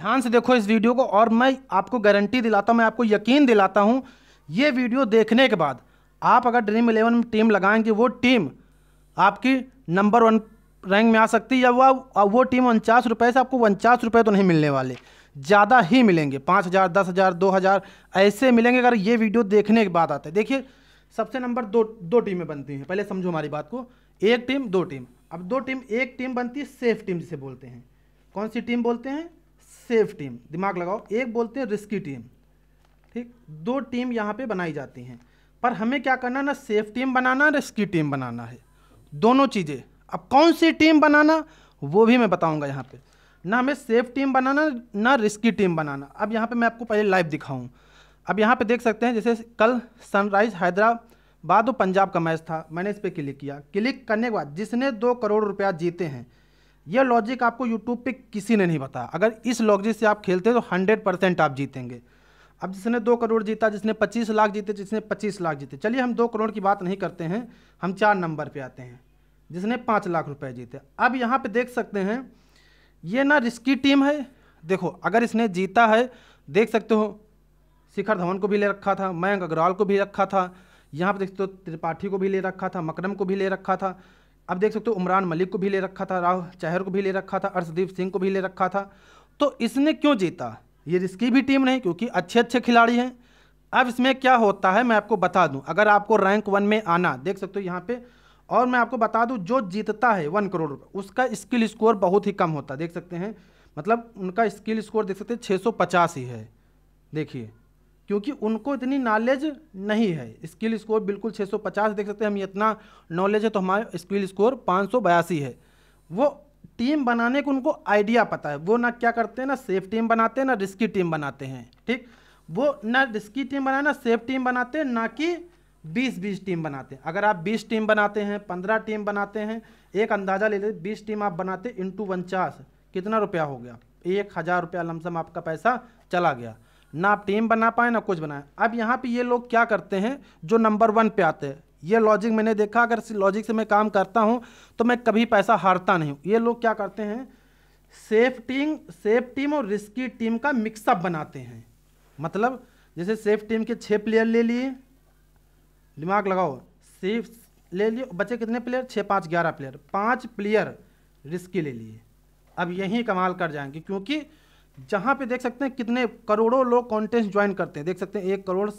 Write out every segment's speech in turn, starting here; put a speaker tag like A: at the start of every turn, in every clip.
A: ध्यान से देखो इस वीडियो को और मैं आपको गारंटी दिलाता हूँ मैं आपको यकीन दिलाता हूँ ये वीडियो देखने के बाद आप अगर ड्रीम इलेवन में टीम लगाएंगे वो टीम आपकी नंबर वन रैंक में आ सकती है या वह वो टीम उनचास रुपये से आपको उनचास रुपये तो नहीं मिलने वाले ज़्यादा ही मिलेंगे पाँच हज़ार दस हज़ार दो हज़ार ऐसे मिलेंगे अगर ये वीडियो देखने के बाद आते हैं देखिए सबसे नंबर दो दो टीमें बनती हैं पहले समझो हमारी बात को एक टीम दो टीम अब दो टीम एक टीम बनती है सेफ टीम जिसे बोलते हैं कौन सी टीम बोलते हैं सेफ टीम दिमाग लगाओ एक बोलते हैं रिस्की टीम ठीक दो टीम यहाँ पे बनाई जाती हैं पर हमें क्या करना ना सेफ टीम बनाना रिस्की टीम बनाना है दोनों चीज़ें अब कौन सी टीम बनाना वो भी मैं बताऊँगा यहाँ पर ना हमें सेफ टीम बनाना ना रिस्की टीम बनाना अब यहाँ पर मैं आपको पहले लाइव दिखाऊँ अब यहाँ पे देख सकते हैं जैसे कल सनराइज हैदराबाद और पंजाब का मैच था मैंने इस पर क्लिक किया क्लिक करने के बाद जिसने दो करोड़ रुपया जीते हैं यह लॉजिक आपको यूट्यूब पे किसी ने नहीं बताया अगर इस लॉजिक से आप खेलते हैं तो हंड्रेड परसेंट आप जीतेंगे अब जिसने दो करोड़ जीता जिसने पच्चीस लाख जीते जिसने पच्चीस लाख जीते चलिए हम दो करोड़ की बात नहीं करते हैं हम चार नंबर पर आते हैं जिसने पाँच लाख रुपये जीते अब यहाँ पर देख सकते हैं ये ना रिस्की टीम है देखो अगर इसने जीता है देख सकते हो शिखर धवन को भी ले रखा था मयंक अग्रवाल को भी रखा था यहाँ पे देख सकते हो त्रिपाठी को भी ले रखा था मकरम को भी ले रखा था अब देख सकते हो उमरान मलिक को भी ले रखा था राहुल चहर को भी ले रखा था अर्शदीप सिंह को भी ले रखा था तो इसने क्यों जीता ये रिस्की भी टीम नहीं क्योंकि अच्छे अच्छे खिलाड़ी हैं अब इसमें क्या होता है मैं आपको बता दूं अगर आपको रैंक वन में आना देख सकते हो यहाँ पे और मैं आपको बता दूं जो जीतता है वन करोड़ रुपये उसका स्किल स्कोर बहुत ही कम होता है देख सकते हैं मतलब उनका स्किल स्कोर देख सकते हैं छः ही है देखिए क्योंकि उनको इतनी नॉलेज नहीं है स्किल स्कोर बिल्कुल 650 देख सकते हैं हम इतना नॉलेज है तो हमारा स्किल स्कोर पाँच है वो टीम बनाने को उनको आइडिया पता है वो ना क्या करते हैं ना सेफ टीम बनाते हैं ना रिस्की टीम बनाते हैं ठीक वो ना रिस्की टीम बनाए ना सेफ टीम बनाते हैं ना कि बीस बीस टीम बनाते हैं अगर आप बीस टीम बनाते हैं पंद्रह टीम बनाते हैं एक अंदाज़ा ले लेते बीस टीम आप बनाते इंटू उनचास कितना रुपया हो गया एक हज़ार रुपया लमसम आपका पैसा चला गया ना आप टीम बना पाए ना कुछ बनाए अब यहाँ पे ये लोग क्या करते हैं जो नंबर वन पे आते हैं ये लॉजिक मैंने देखा अगर लॉजिक से मैं काम करता हूँ तो मैं कभी पैसा हारता नहीं हूँ ये लोग क्या करते हैं सेफ टीम सेफ टीम और रिस्की टीम का मिक्सअप बनाते हैं मतलब जैसे सेफ टीम के छः प्लेयर ले लिए दिमाग लगाओ सेफ ले लिए बचे कितने प्लेयर छः पाँच ग्यारह प्लेयर पाँच प्लेयर रिस्की ले लिए अब यहीं कमाल कर जाएंगे क्योंकि जहाँ पे देख सकते हैं कितने करोड़ों लोग कॉन्टेस्ट ज्वाइन करते हैं देख सकते हैं एक करोड़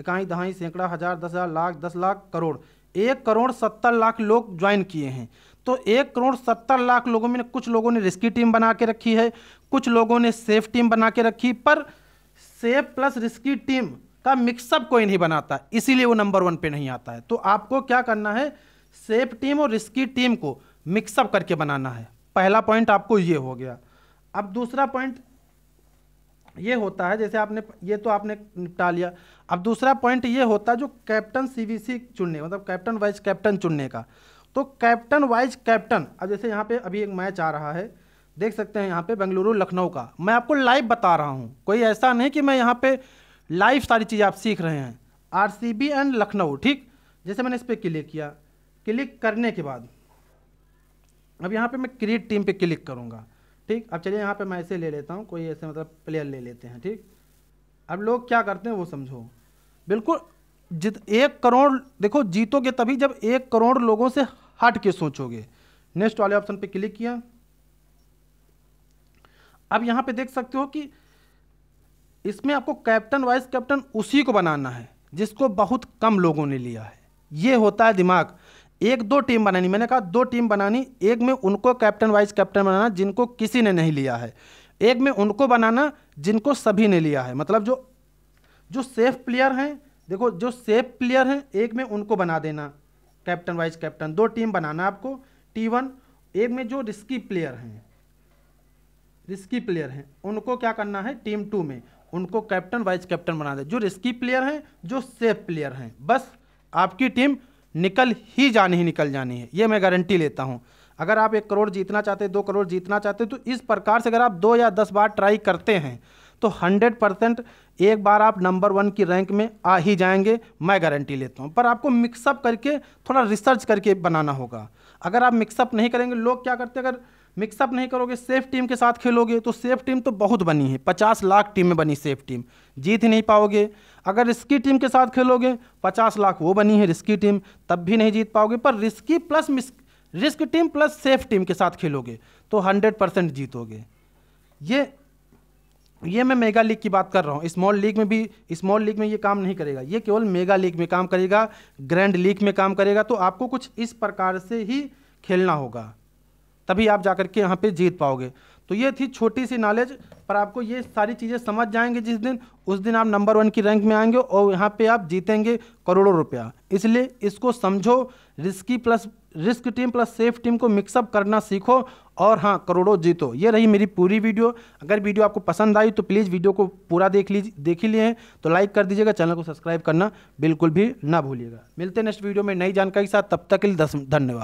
A: इकाई दहाई सैकड़ा हज़ार दस हज़ार लाख दस लाख करोड़ एक करोड़ सत्तर लाख लोग ज्वाइन किए हैं तो एक करोड़ सत्तर लाख लोगों में कुछ लोगों ने रिस्की टीम बना के रखी है कुछ लोगों ने सेफ टीम बना के रखी पर सेफ प्लस रिस्की टीम का मिक्सअप कोई नहीं बनाता इसीलिए वो नंबर वन पे नहीं आता है तो आपको क्या करना है सेफ टीम और रिस्की टीम को मिक्सअप करके बनाना है पहला पॉइंट आपको ये हो गया अब दूसरा पॉइंट ये होता है जैसे आपने ये तो आपने निपटा लिया अब दूसरा पॉइंट ये होता है जो कैप्टन सीवीसी चुनने मतलब कैप्टन वाइज कैप्टन चुनने का तो कैप्टन वाइज कैप्टन अब जैसे यहाँ पे अभी एक मैच आ रहा है देख सकते हैं यहाँ पे बेंगलुरु लखनऊ का मैं आपको लाइव बता रहा हूँ कोई ऐसा नहीं कि मैं यहाँ पर लाइव सारी चीज़ें आप सीख रहे हैं आर एंड लखनऊ ठीक जैसे मैंने इस पर क्लिक किया क्लिक करने के बाद अब यहाँ पर मैं क्रिएट टीम पर क्लिक करूँगा ठीक अब चलिए यहाँ पे मैं ऐसे ले लेता हूँ कोई ऐसे मतलब प्लेयर ले लेते हैं ठीक अब लोग क्या करते हैं वो समझो बिल्कुल जित एक करोड़ देखो जीतोगे तभी जब एक करोड़ लोगों से हट के सोचोगे नेक्स्ट वाले ऑप्शन पे क्लिक किया अब यहाँ पे देख सकते हो कि इसमें आपको कैप्टन वाइस कैप्टन उसी को बनाना है जिसको बहुत कम लोगों ने लिया है ये होता है दिमाग एक दो टीम बनानी मैंने कहा दो टीम बनानी एक में उनको कैप्टन वाइस कैप्टन बनाना जिनको किसी ने नहीं लिया है एक में उनको बनाना जिनको सभी ने लिया है मतलब जो जो सेफ प्लेयर हैं देखो जो सेफ प्लेयर हैं एक में उनको बना देना कैप्टन वाइस कैप्टन दो टीम बनाना आपको टी वन एक में जो रिस्की प्लेयर हैं रिस्की प्लेयर हैं उनको क्या करना है टीम टू में उनको कैप्टन वाइस कैप्टन बना दे जो रिस्की प्लेयर हैं जो सेफ प्लेयर हैं बस आपकी टीम निकल ही जानी ही निकल जानी है ये मैं गारंटी लेता हूँ अगर आप एक करोड़ जीतना चाहते हैं दो करोड़ जीतना चाहते हैं तो इस प्रकार से अगर आप दो या दस बार ट्राई करते हैं तो हंड्रेड परसेंट एक बार आप नंबर वन की रैंक में आ ही जाएंगे मैं गारंटी लेता हूँ पर आपको मिक्सअप करके थोड़ा रिसर्च करके बनाना होगा अगर आप मिक्सअप नहीं करेंगे लोग क्या करते हैं अगर मिक्सअप नहीं करोगे सेफ टीम के साथ खेलोगे तो सेफ टीम तो बहुत बनी है पचास लाख टीम में बनी सेफ टीम जीत ही नहीं पाओगे अगर रिस्की टीम के साथ खेलोगे पचास लाख वो बनी है रिस्की टीम तब भी नहीं जीत पाओगे पर risky plus risk team plus safe team के साथ खेलोगे तो हंड्रेड परसेंट जीतोगे ये ये मैं मेगा लीग की बात कर रहा हूँ स्मॉल लीग में भी स्मॉल लीग में ये काम नहीं करेगा ये केवल मेगा लीग में काम करेगा ग्रैंड लीग में काम करेगा तो आपको कुछ इस प्रकार से ही खेलना होगा तभी आप जा के यहाँ पर जीत पाओगे तो ये थी छोटी सी नॉलेज पर आपको ये सारी चीज़ें समझ जाएंगे जिस दिन उस दिन आप नंबर वन की रैंक में आएंगे और यहाँ पे आप जीतेंगे करोड़ों रुपया इसलिए इसको समझो risky plus risk team plus safe team को मिक्सअप करना सीखो और हाँ करोड़ों जीतो ये रही मेरी पूरी वीडियो अगर वीडियो आपको पसंद आई तो प्लीज़ वीडियो को पूरा देख लीजिए देख ही लिए तो लाइक कर दीजिएगा चैनल को सब्सक्राइब करना बिल्कुल भी ना भूलिएगा मिलते नेक्स्ट वीडियो में नई जानकारी के साथ तब तक के लिए धन्यवाद